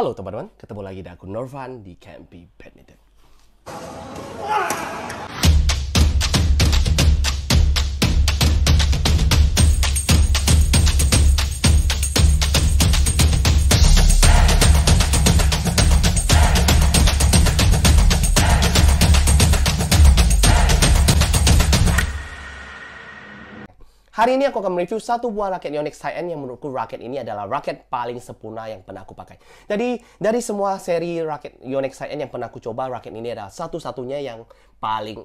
Halo teman-teman, ketemu lagi dengan aku Norvan di Campy Hari ini aku akan mereview satu buah raket Yonex High End yang menurutku raket ini adalah raket paling sempurna yang pernah aku pakai. Jadi dari semua seri raket Yonex High End yang pernah aku coba, raket ini adalah satu-satunya yang paling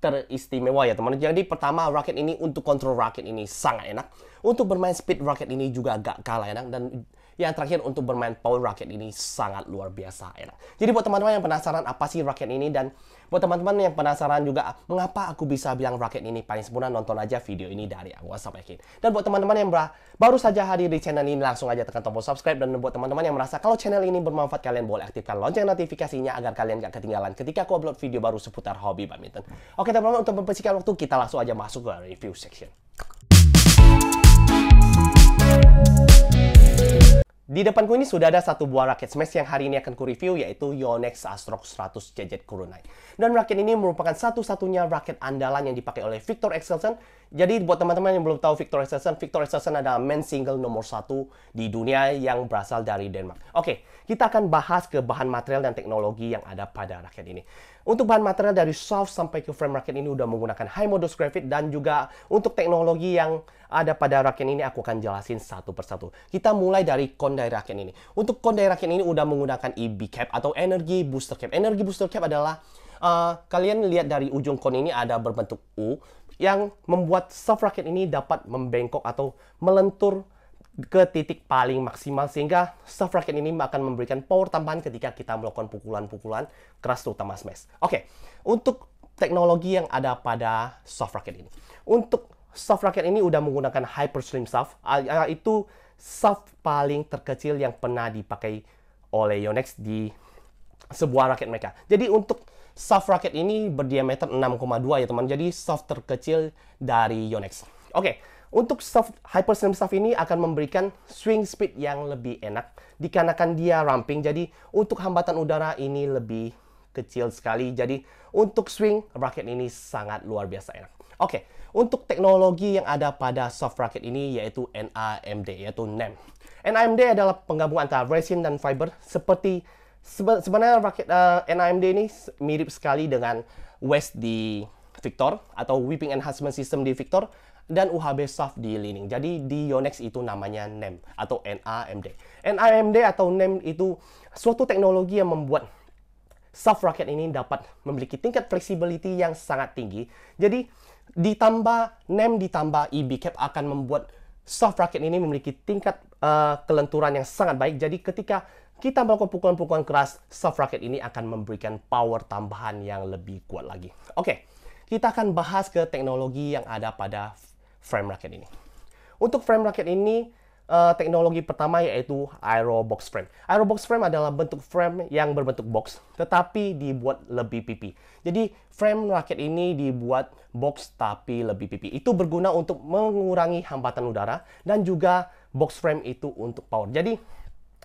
teristimewa ya teman. Jadi pertama raket ini untuk kontrol raket ini sangat enak. Untuk bermain speed raket ini juga agak kalah enak dan yang terakhir untuk bermain power raket ini sangat luar biasa enak. Jadi buat teman-teman yang penasaran apa sih raket ini dan Buat teman-teman yang penasaran juga mengapa aku bisa bilang raket ini paling sempurna, nonton aja video ini dari awal sampai akhir. Dan buat teman-teman yang baru saja hadir di channel ini, langsung aja tekan tombol subscribe. Dan buat teman-teman yang merasa kalau channel ini bermanfaat, kalian boleh aktifkan lonceng notifikasinya agar kalian gak ketinggalan ketika aku upload video baru seputar hobi badminton. Oke teman-teman, untuk mempersingkat waktu, kita langsung aja masuk ke review section. Di depanku ini sudah ada satu buah raket smash yang hari ini akan ku review yaitu Yonex Astrox 100 Jejet Kurunai. Dan raket ini merupakan satu-satunya raket andalan yang dipakai oleh Victor Excelsen jadi buat teman-teman yang belum tahu Victor Axelsen, Victor Axelsen adalah main single nomor satu di dunia yang berasal dari Denmark. Oke, kita akan bahas ke bahan material dan teknologi yang ada pada raket ini. Untuk bahan material dari soft sampai ke frame raket ini udah menggunakan high modus graphite dan juga untuk teknologi yang ada pada raket ini aku akan jelasin satu persatu. Kita mulai dari kondai raket ini. Untuk kondai raket ini udah menggunakan EB cap atau energy booster cap. Energy booster cap adalah uh, kalian lihat dari ujung kon ini ada berbentuk U yang membuat soft rocket ini dapat membengkok atau melentur ke titik paling maksimal sehingga soft rocket ini akan memberikan power tambahan ketika kita melakukan pukulan-pukulan keras terutama smash. Oke, okay. untuk teknologi yang ada pada soft rocket ini. Untuk soft rocket ini udah menggunakan hyper slim shaft, itu soft paling terkecil yang pernah dipakai oleh Yonex di sebuah raket mereka. Jadi untuk Soft Rocket ini berdiameter 6,2 ya teman, jadi soft terkecil dari Yonex. Oke, okay. untuk soft Hyper Slim Soft ini akan memberikan swing speed yang lebih enak, dikarenakan dia ramping, jadi untuk hambatan udara ini lebih kecil sekali. Jadi untuk swing, rocket ini sangat luar biasa enak. Oke, okay. untuk teknologi yang ada pada soft rocket ini yaitu NAMD, yaitu NEM. NAMD adalah penggabungan antara resin dan fiber seperti sebenarnya rakit uh, eh, NAMD ini mirip sekali dengan West di Victor atau Whipping Enhancement System di Victor dan UHB Soft di Lining. Jadi di Yonex itu namanya NEM atau NAMD. NAMD atau NEM itu suatu teknologi yang membuat soft raket ini dapat memiliki tingkat flexibility yang sangat tinggi. Jadi ditambah NEM ditambah EB cap akan membuat soft racket ini memiliki tingkat uh, kelenturan yang sangat baik. Jadi ketika kita melakukan pukulan-pukulan keras, soft racket ini akan memberikan power tambahan yang lebih kuat lagi. Oke, okay, kita akan bahas ke teknologi yang ada pada frame racket ini. Untuk frame racket ini, uh, teknologi pertama yaitu Aerobox Frame. Aerobox Frame adalah bentuk frame yang berbentuk box, tetapi dibuat lebih pipi. Jadi frame raket ini dibuat box tapi lebih pipi. Itu berguna untuk mengurangi hambatan udara dan juga box frame itu untuk power. Jadi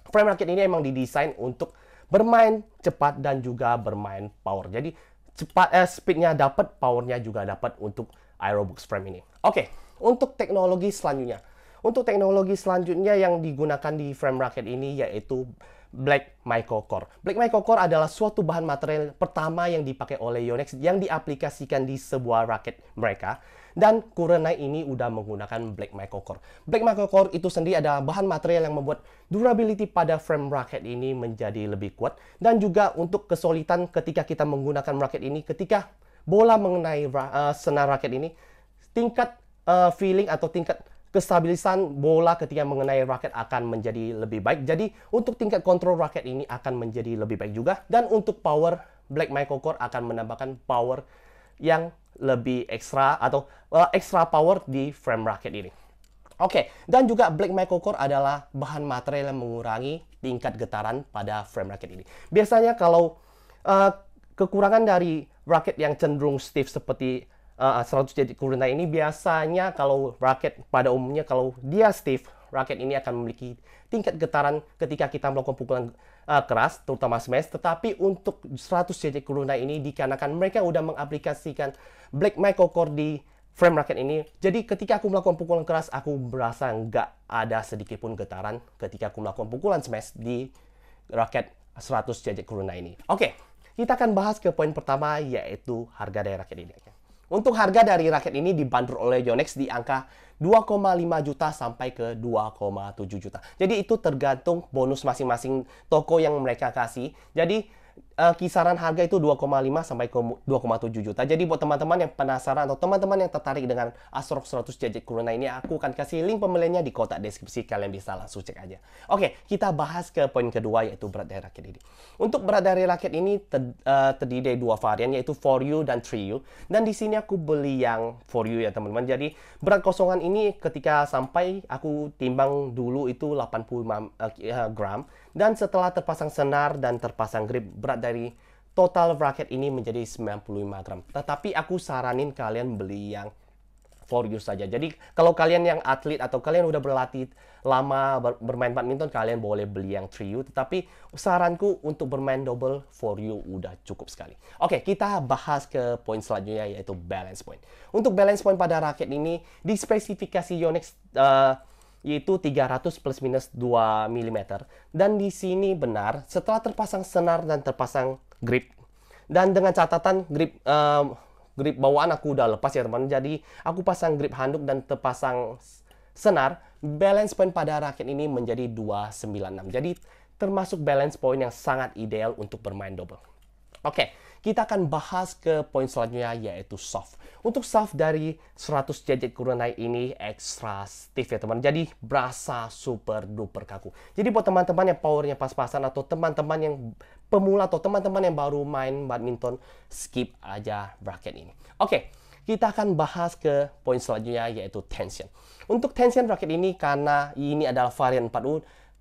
frame raket ini emang didesain untuk bermain cepat dan juga bermain power. Jadi cepat eh, speednya dapat, powernya juga dapat untuk Aerobox Frame ini. Oke, okay, untuk teknologi selanjutnya untuk teknologi selanjutnya yang digunakan di frame raket ini yaitu black Micro Core. Black Micro Core adalah suatu bahan material pertama yang dipakai oleh Yonex yang diaplikasikan di sebuah raket mereka. Dan Corona ini udah menggunakan black Micro Core. Black Micro Core itu sendiri adalah bahan material yang membuat durability pada frame raket ini menjadi lebih kuat. Dan juga untuk kesulitan ketika kita menggunakan raket ini, ketika bola mengenai uh, senar raket ini, tingkat uh, feeling atau tingkat kestabilan bola ketika mengenai raket akan menjadi lebih baik. Jadi untuk tingkat kontrol raket ini akan menjadi lebih baik juga. Dan untuk power, Black Core akan menambahkan power yang lebih ekstra atau uh, ekstra power di frame raket ini. Oke, okay. dan juga Black Core adalah bahan material yang mengurangi tingkat getaran pada frame raket ini. Biasanya kalau uh, kekurangan dari raket yang cenderung stiff seperti uh, 100 titik kuruna ini biasanya kalau raket pada umumnya kalau dia stiff, raket ini akan memiliki tingkat getaran ketika kita melakukan pukulan uh, keras, terutama smash. Tetapi untuk 100 cc kuruna ini dikarenakan mereka sudah mengaplikasikan black microcore di frame raket ini. Jadi ketika aku melakukan pukulan keras, aku merasa nggak ada sedikit pun getaran ketika aku melakukan pukulan smash di raket 100 cc kuruna ini. Oke, okay, kita akan bahas ke poin pertama yaitu harga dari raket ini. Untuk harga dari raket ini dibanderol oleh Yonex di angka 2,5 juta sampai ke 2,7 juta. Jadi itu tergantung bonus masing-masing toko yang mereka kasih. Jadi uh, kisaran harga itu 2,5 sampai 2,7 juta. Jadi buat teman-teman yang penasaran atau teman-teman yang tertarik dengan Astrox 100 JJ Corona ini, aku akan kasih link pembeliannya di kotak deskripsi. Kalian bisa langsung cek aja. Oke, kita bahas ke poin kedua yaitu berat dari rakit ini. Untuk berat dari rakit ini ter, uh, terdiri dari dua varian yaitu 4U dan 3U. Dan di sini aku beli yang 4U ya teman-teman. Jadi berat kosongan ini ketika sampai aku timbang dulu itu 85 uh, eh, gram dan setelah terpasang senar dan terpasang grip berat dari total bracket ini menjadi 95 gram. Tetapi aku saranin kalian beli yang for you saja. Jadi kalau kalian yang atlet atau kalian udah berlatih lama ber bermain badminton, kalian boleh beli yang 3U. Tetapi saranku untuk bermain double for you udah cukup sekali. Oke, kita bahas ke poin selanjutnya yaitu balance point. Untuk balance point pada raket ini, di spesifikasi Yonex uh, yaitu 300 plus minus 2 mm. Dan di sini benar, setelah terpasang senar dan terpasang grip, dan dengan catatan grip um, grip bawaan aku udah lepas ya teman. Jadi aku pasang grip handuk dan terpasang senar, balance point pada raket ini menjadi 296. Jadi termasuk balance point yang sangat ideal untuk bermain double. Oke, okay. Kita akan bahas ke poin selanjutnya yaitu soft. Untuk soft dari 100 gadget naik ini extra stiff ya teman. Jadi berasa super duper kaku. Jadi buat teman-teman yang powernya pas-pasan atau teman-teman yang pemula atau teman-teman yang baru main badminton, skip aja bracket ini. Oke. kita akan bahas ke poin selanjutnya yaitu tension. Untuk tension bracket ini karena ini adalah varian 4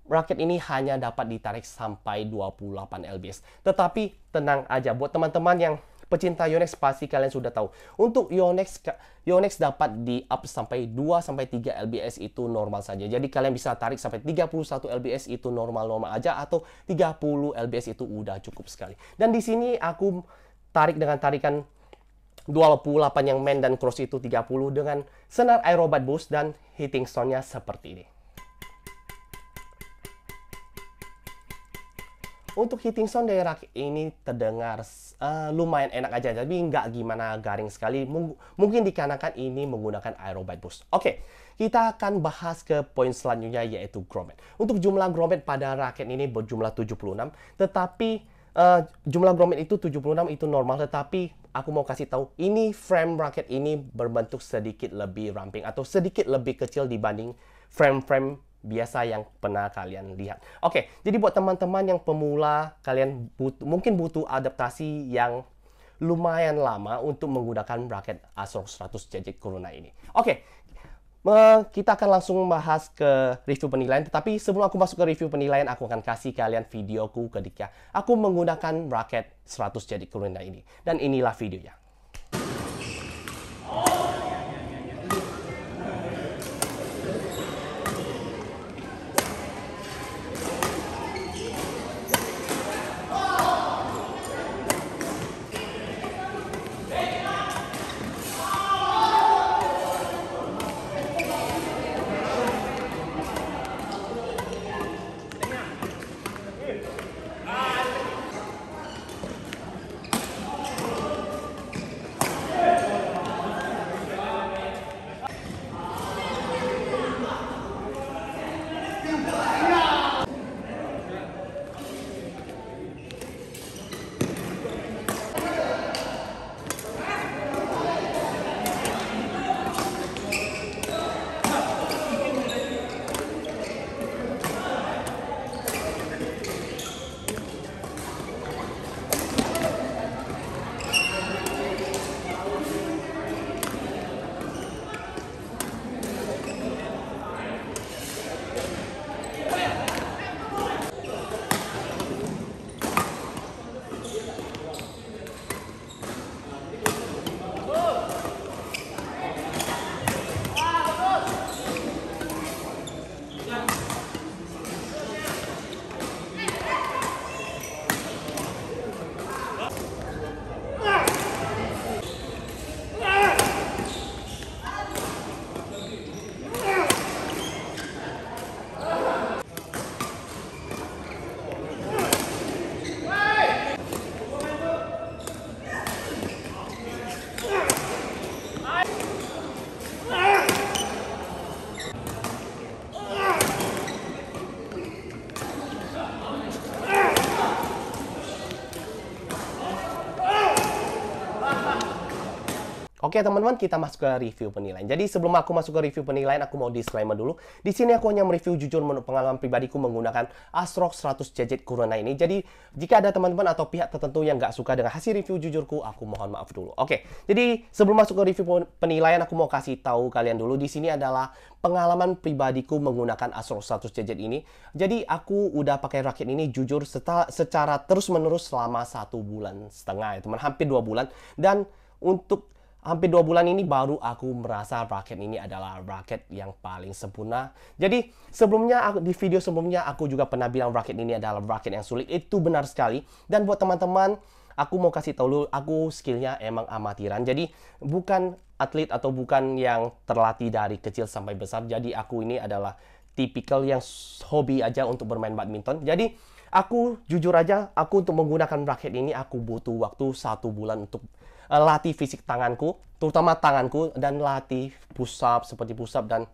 Raket ini hanya dapat ditarik sampai 28 LBS. Tetapi tenang aja buat teman-teman yang pecinta Yonex pasti kalian sudah tahu. Untuk Yonex Yonex dapat di up sampai 2 sampai 3 LBS itu normal saja. Jadi kalian bisa tarik sampai 31 LBS itu normal-normal aja atau 30 LBS itu udah cukup sekali. Dan di sini aku tarik dengan tarikan 28 yang main dan cross itu 30 dengan senar aerobat boost dan hitting stone-nya seperti ini. untuk hitting sound dari rakit ini terdengar uh, lumayan enak aja, tapi nggak gimana garing sekali. Mung mungkin dikarenakan ini menggunakan aerobite boost. Oke, okay, kita akan bahas ke poin selanjutnya yaitu grommet. Untuk jumlah grommet pada raket ini berjumlah 76, tetapi uh, jumlah grommet itu 76 itu normal, tetapi aku mau kasih tahu ini frame raket ini berbentuk sedikit lebih ramping atau sedikit lebih kecil dibanding frame-frame biasa yang pernah kalian lihat. Oke, okay, jadi buat teman-teman yang pemula, kalian butuh, mungkin butuh adaptasi yang lumayan lama untuk menggunakan bracket ASRock 100 JJ Corona ini. Oke, okay, kita akan langsung membahas ke review penilaian, tetapi sebelum aku masuk ke review penilaian, aku akan kasih kalian videoku ketika aku menggunakan bracket 100 JJ Corona ini. Dan inilah videonya. Oh. Oke teman-teman, kita masuk ke review penilaian. Jadi sebelum aku masuk ke review penilaian, aku mau disclaimer dulu. Di sini aku hanya mereview jujur menurut pengalaman pribadiku menggunakan Astrox 100 Jajet Corona ini. Jadi jika ada teman-teman atau pihak tertentu yang nggak suka dengan hasil review jujurku, aku mohon maaf dulu. Oke, jadi sebelum masuk ke review penilaian, aku mau kasih tahu kalian dulu. Di sini adalah pengalaman pribadiku menggunakan Astrox 100 Jajet ini. Jadi aku udah pakai rakit ini jujur secara terus-menerus selama satu bulan setengah, ya teman, hampir dua bulan. Dan untuk hampir dua bulan ini baru aku merasa raket ini adalah raket yang paling sempurna. Jadi sebelumnya aku, di video sebelumnya aku juga pernah bilang raket ini adalah raket yang sulit. Itu benar sekali. Dan buat teman-teman, aku mau kasih tahu dulu aku skillnya emang amatiran. Jadi bukan atlet atau bukan yang terlatih dari kecil sampai besar. Jadi aku ini adalah tipikal yang hobi aja untuk bermain badminton. Jadi Aku jujur aja, aku untuk menggunakan bracket ini aku butuh waktu satu bulan untuk uh, latih fisik tanganku, terutama tanganku dan latih push up seperti push up dan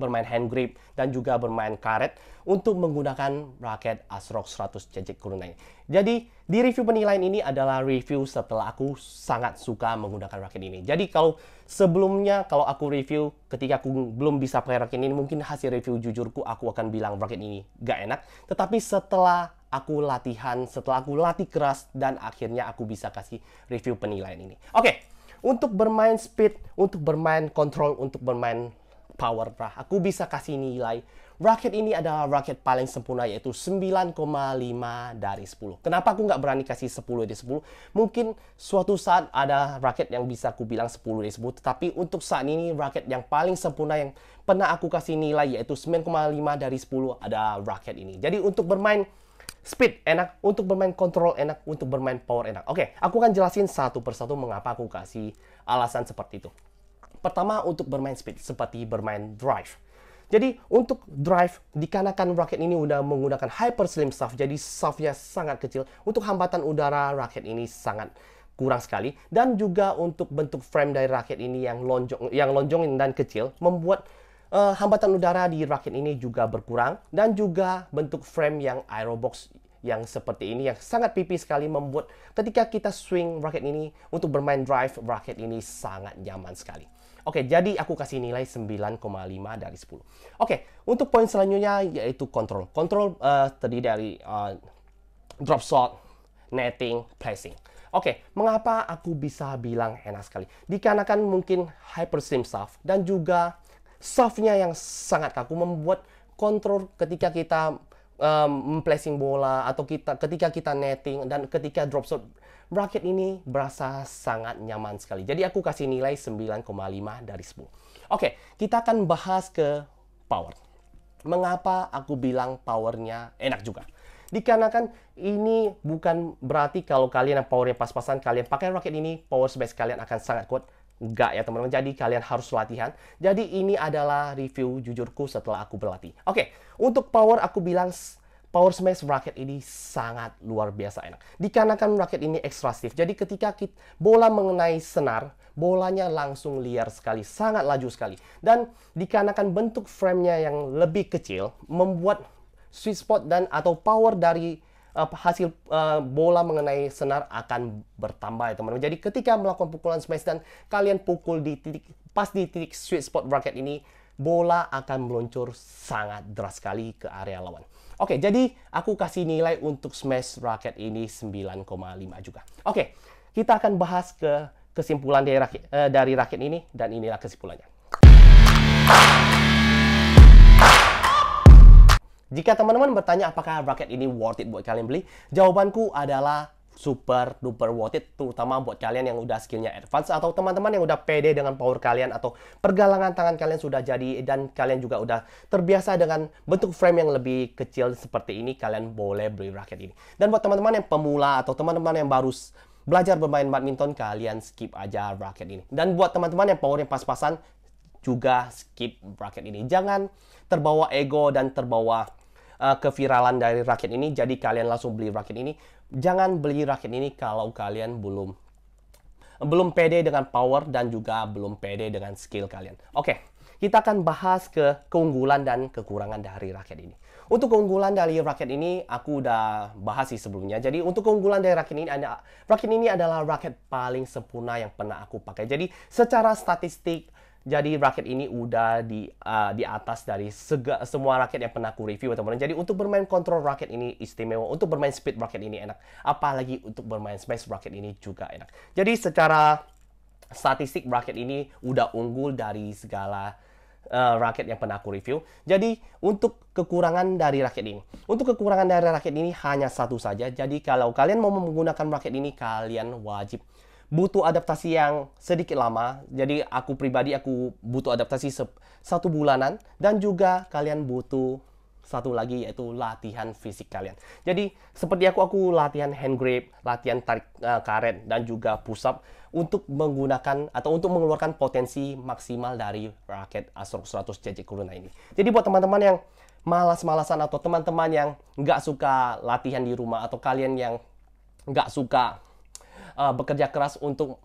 bermain hand grip, dan juga bermain karet untuk menggunakan raket Asrock 100 CC Kurunai. Jadi, di review penilaian ini adalah review setelah aku sangat suka menggunakan raket ini. Jadi, kalau sebelumnya, kalau aku review ketika aku belum bisa pakai raket ini, mungkin hasil review jujurku aku akan bilang raket ini gak enak. Tetapi setelah aku latihan, setelah aku latih keras, dan akhirnya aku bisa kasih review penilaian ini. Oke, okay. untuk bermain speed, untuk bermain kontrol, untuk bermain power bra. Aku bisa kasih nilai. Raket ini adalah raket paling sempurna yaitu 9,5 dari 10. Kenapa aku nggak berani kasih 10 dari 10? Mungkin suatu saat ada raket yang bisa aku bilang 10 dari 10. Tetapi untuk saat ini raket yang paling sempurna yang pernah aku kasih nilai yaitu 9,5 dari 10 ada raket ini. Jadi untuk bermain speed enak, untuk bermain control enak, untuk bermain power enak. Oke, aku akan jelasin satu persatu mengapa aku kasih alasan seperti itu. Pertama untuk bermain speed seperti bermain drive. Jadi untuk drive dikarenakan raket ini sudah menggunakan hyper slim shaft jadi shaftnya sangat kecil. Untuk hambatan udara raket ini sangat kurang sekali dan juga untuk bentuk frame dari raket ini yang lonjong yang lonjong dan kecil membuat uh, hambatan udara di raket ini juga berkurang dan juga bentuk frame yang aerobox yang seperti ini yang sangat pipih sekali membuat ketika kita swing raket ini untuk bermain drive raket ini sangat nyaman sekali. Oke, jadi aku kasih nilai 9,5 dari 10. Oke, untuk poin selanjutnya yaitu kontrol. Kontrol uh, eh, terdiri dari uh, drop shot, netting, placing. Oke, mengapa aku bisa bilang enak sekali? Dikarenakan mungkin hypersim soft dan juga softnya yang sangat kaku membuat kontrol ketika kita um, eh, placing bola atau kita ketika kita netting dan ketika drop shot bracket ini berasa sangat nyaman sekali. Jadi aku kasih nilai 9,5 dari 10. Oke, kita akan bahas ke power. Mengapa aku bilang powernya enak juga? Dikarenakan ini bukan berarti kalau kalian yang powernya pas-pasan, kalian pakai rocket ini, power space kalian akan sangat kuat. Enggak ya teman-teman, jadi kalian harus latihan. Jadi ini adalah review jujurku setelah aku berlatih. Oke, untuk power aku bilang Power Smash Racket ini sangat luar biasa enak. Dikarenakan racket ini ekstra stiff, jadi ketika kita, bola mengenai senar, bolanya langsung liar sekali, sangat laju sekali. Dan dikarenakan bentuk framenya yang lebih kecil, membuat sweet spot dan atau power dari uh, hasil uh, bola mengenai senar akan bertambah ya teman-teman. Jadi ketika melakukan pukulan smash dan kalian pukul di titik pas di titik sweet spot racket ini, bola akan meluncur sangat deras sekali ke area lawan. Oke, jadi aku kasih nilai untuk Smash Rocket ini 9,5 juga. Oke, kita akan bahas ke kesimpulan dari raket, uh, dari raket ini dan inilah kesimpulannya. Jika teman-teman bertanya apakah raket ini worth it buat kalian beli, jawabanku adalah super duper worth it terutama buat kalian yang udah skillnya advance atau teman-teman yang udah pede dengan power kalian atau pergalangan tangan kalian sudah jadi dan kalian juga udah terbiasa dengan bentuk frame yang lebih kecil seperti ini kalian boleh beli raket ini dan buat teman-teman yang pemula atau teman-teman yang baru belajar bermain badminton kalian skip aja raket ini dan buat teman-teman yang powernya pas-pasan juga skip bracket ini jangan terbawa ego dan terbawa uh, keviralan dari raket ini jadi kalian langsung beli raket ini jangan beli raket ini kalau kalian belum belum pede dengan power dan juga belum pede dengan skill kalian oke okay kita akan bahas ke keunggulan dan kekurangan dari rakyat ini. Untuk keunggulan dari rakyat ini, aku udah bahas sih sebelumnya. Jadi untuk keunggulan dari rakyat ini, rakyat ini adalah rakyat paling sempurna yang pernah aku pakai. Jadi secara statistik, jadi raket ini udah di uh, di atas dari sega, semua raket yang pernah aku review teman-teman. Jadi untuk bermain kontrol raket ini istimewa, untuk bermain speed raket ini enak, apalagi untuk bermain smash raket ini juga enak. Jadi secara statistik raket ini udah unggul dari segala uh, raket yang pernah aku review. Jadi untuk kekurangan dari raket ini, untuk kekurangan dari raket ini hanya satu saja. Jadi kalau kalian mau menggunakan raket ini, kalian wajib butuh adaptasi yang sedikit lama. Jadi aku pribadi aku butuh adaptasi satu bulanan dan juga kalian butuh satu lagi yaitu latihan fisik kalian. Jadi seperti aku aku latihan hand grip, latihan tarik uh, karet dan juga push up untuk menggunakan atau untuk mengeluarkan potensi maksimal dari raket Astro 100 JJ Corona ini. Jadi buat teman-teman yang malas-malasan atau teman-teman yang nggak suka latihan di rumah atau kalian yang nggak suka uh, bekerja keras untuk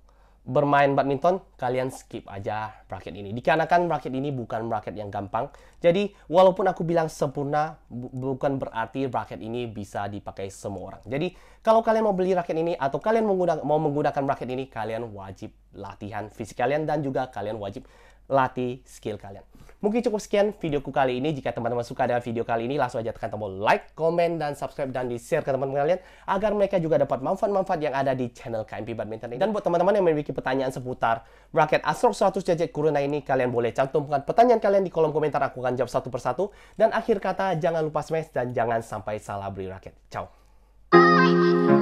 bermain badminton, kalian skip aja raket ini. Dikarenakan raket ini bukan raket yang gampang. Jadi, walaupun aku bilang sempurna, bu bukan berarti raket ini bisa dipakai semua orang. Jadi, kalau kalian mau beli raket ini atau kalian menggunakan, mau menggunakan raket ini, kalian wajib latihan fisik kalian dan juga kalian wajib latih skill kalian. Mungkin cukup sekian videoku kali ini. Jika teman-teman suka dengan video kali ini, langsung aja tekan tombol like, komen, dan subscribe, dan di-share ke teman-teman kalian agar mereka juga dapat manfaat-manfaat yang ada di channel KMP Badminton ini. Dan buat teman-teman yang memiliki pertanyaan seputar raket Astro 100 jajek Kuruna ini, kalian boleh cantumkan pertanyaan kalian di kolom komentar. Aku akan jawab satu persatu. Dan akhir kata, jangan lupa smash dan jangan sampai salah beli raket. Ciao!